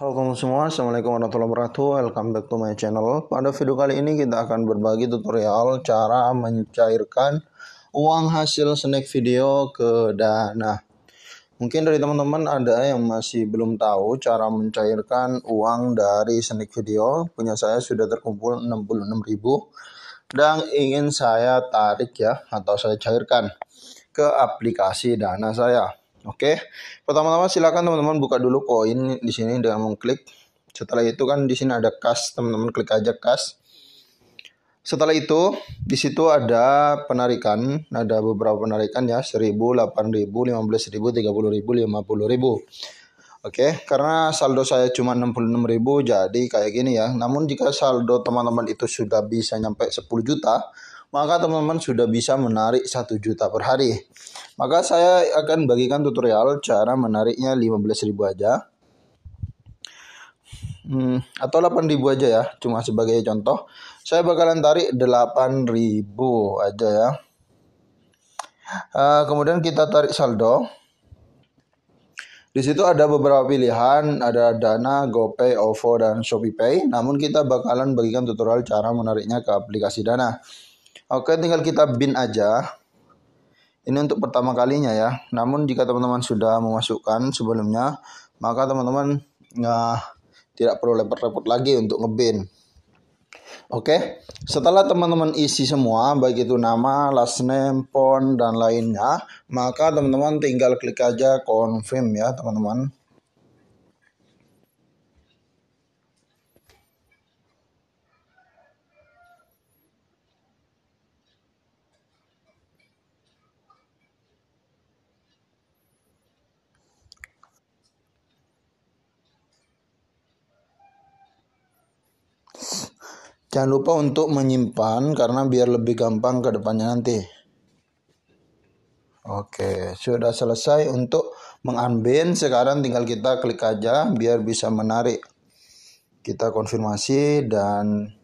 Halo kamu semua, Assalamualaikum warahmatullahi wabarakatuh Welcome back to my channel Pada video kali ini kita akan berbagi tutorial cara mencairkan uang hasil snack video ke dana Mungkin dari teman-teman ada yang masih belum tahu cara mencairkan uang dari snack video Punya saya sudah terkumpul 66 ribu Dan ingin saya tarik ya atau saya cairkan ke aplikasi dana saya Oke. Pertama-tama silakan teman-teman buka dulu koin di sini dengan mengklik. Setelah itu kan di sini ada kas, teman-teman klik aja kas. Setelah itu di situ ada penarikan, ada beberapa penarikan ya, 1000, 8000, 15000, 30000, 50000. Oke, okay, karena saldo saya cuma 66.000 jadi kayak gini ya. Namun jika saldo teman-teman itu sudah bisa nyampe 10 juta, maka teman-teman sudah bisa menarik 1 juta per hari. Maka saya akan bagikan tutorial cara menariknya 15.000 aja. Hmm, atau 8.000 aja ya, cuma sebagai contoh. Saya bakalan tarik 8.000 aja ya. Uh, kemudian kita tarik saldo. Di situ ada beberapa pilihan, ada Dana, GoPay, OVO, dan ShopeePay. Namun kita bakalan bagikan tutorial cara menariknya ke aplikasi Dana. Oke, tinggal kita bin aja. Ini untuk pertama kalinya ya. Namun jika teman-teman sudah memasukkan sebelumnya, maka teman-teman nah, tidak perlu repot-repot lagi untuk ngebin. Oke, setelah teman-teman isi semua, baik itu nama, last name, phone, dan lainnya, maka teman-teman tinggal klik aja confirm ya teman-teman. Jangan lupa untuk menyimpan karena biar lebih gampang ke depannya nanti. Oke, sudah selesai untuk mengambil. Sekarang tinggal kita klik aja biar bisa menarik. Kita konfirmasi dan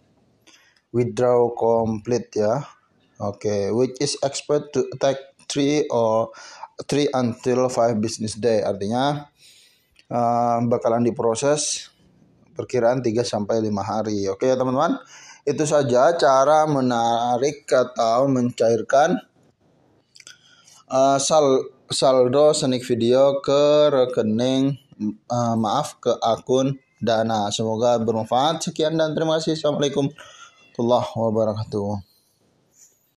withdraw complete ya. Oke, which is expect to attack 3 or 3 until 5 business day. Artinya uh, bakalan diproses perkiraan 3 sampai 5 hari. Oke ya teman-teman. Itu saja cara menarik atau mencairkan uh, sal saldo senik Video ke rekening uh, maaf ke akun Dana. Semoga bermanfaat. Sekian dan terima kasih. Assalamualaikum warahmatullahi wabarakatuh.